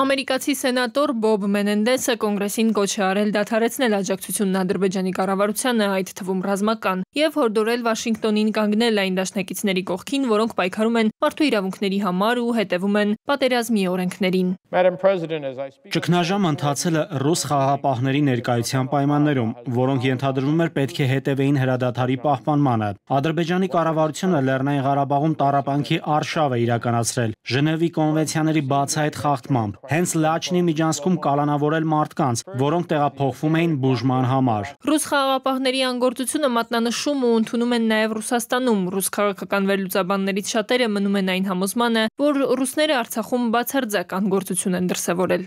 Ամերիկացի սենատոր Բոբ Մենենդեսը Կոնգրեսին կոչ է արել դադարեցնել աջակցությունն Ադրբեջանի կառավարությանը, այդ թվում ռազմական եւ հորդորել Վաշինգտոնին կանգնել այն դաշնակիցների կողքին, որոնք պայքարում են մարդու իրավունքների համար ու հետևում են պատերազմի օրենքներին։ Ճգնաժամ ընթացել է ռուս խաղապահների ներկայության պայմաններում, որոնք ենթադրվում էր պետք է հետևեին հրադադարի պահպանմանը։ Ադրբեջանի կառավարությունը Լեռնային Ղարաբաղում տարապանքի արշավ է իրականացրել Ժնևի կոնվենցիաների բացահայտ խախտմամբ։ Հենց Լաչինի միջանցքում կալանավորել մարդկանց, որոնք տեղափոխվում էին բուժման համար։ Ռուս խաղապահների անգործությունը մատնանշ որոշում ու ընդունում են նաև Ռուսաստանում։ Ռուս քաղաքական վերլուծաբաններից շատերը մնում են այն համոզմանը, որ ռուսները Արցախում բացարձակ անգործություն են դրսևորել։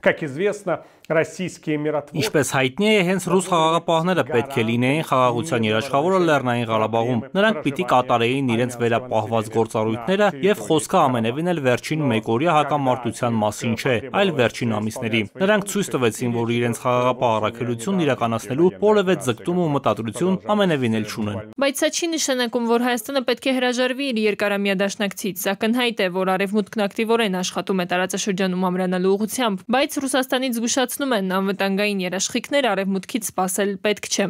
Как известно, российские миротворцы Ինչպես հայտնի է, հենց ռուս խաղաղապահները պետք է լինեին խաղաղության երաշխավորը Լեռնային Ղարաբաղում։ Նրանք պիտի կատարեին իրենց վերապահված գործառույթները եւ խոսքը ամենևին էլ վերջին մեկօրյա հակամարտության մասին չէ, այլ վերջին ամիսների։ Նրանք ցույց տվեցին, որ իրենց խաղաղապահ առաքելությունն իրականացնելու որևէ ձգտում ու մտադրություն ամենևին էլ չունեն։ Բայց սա չի նշանակում, որ Հայաստանը պետք է հրաժարվի իր երկարամյա դաշնակցից։ Սա կնհայտ է, որ արևմուտքն ակտիվորեն աշխատում է տարածաշրջանում ամրանալու ուղղությամբ, բայց բայց Ռուսաստանից զգուշացնում են անվտանգային երաշխիքներ արևմուտքից սпасել պետք չէ։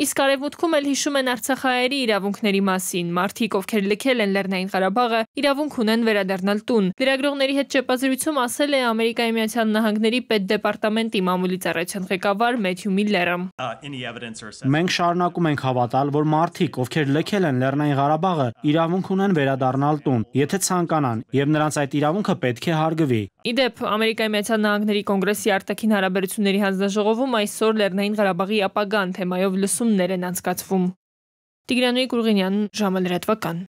Իսկ արևմուտքում էլ հիշում են Արցախահայերի իրավունքների մասին։ Մարտիկ, ովքեր լքել են Լեռնային Ղարաբաղը, իրավունք ունեն վերադառնալ տուն։ Լրագրողների հետ շփազրույցում ասել է Ամերիկայի Միացյալ Նահանգների Պետդեպարտամենտի մամուլի ծառայության ղեկավար Մեթյու Միլլերը։ uh, Մենք շարունակում ենք հավատալ, որ մարտիկ, ովքեր լքել են Լեռնային Ղարաբաղը, իրավունք ունեն վերադառնալ տուն, եթե ցանկանան, եւ նրանց այդ իրավունքը պետք է հարգվի։ Իդեպ Ամերիկայի Միացյալ Նահանգների կոնգրեսի արտաքին հարաբերությունների հանձնաժողովում այսօր Լեռնային Ղարաբաղի ապագան թեմայով լսումներ են անցկացվում։ Տիգրանուի Կուրղինյան, ժամը լրատվական։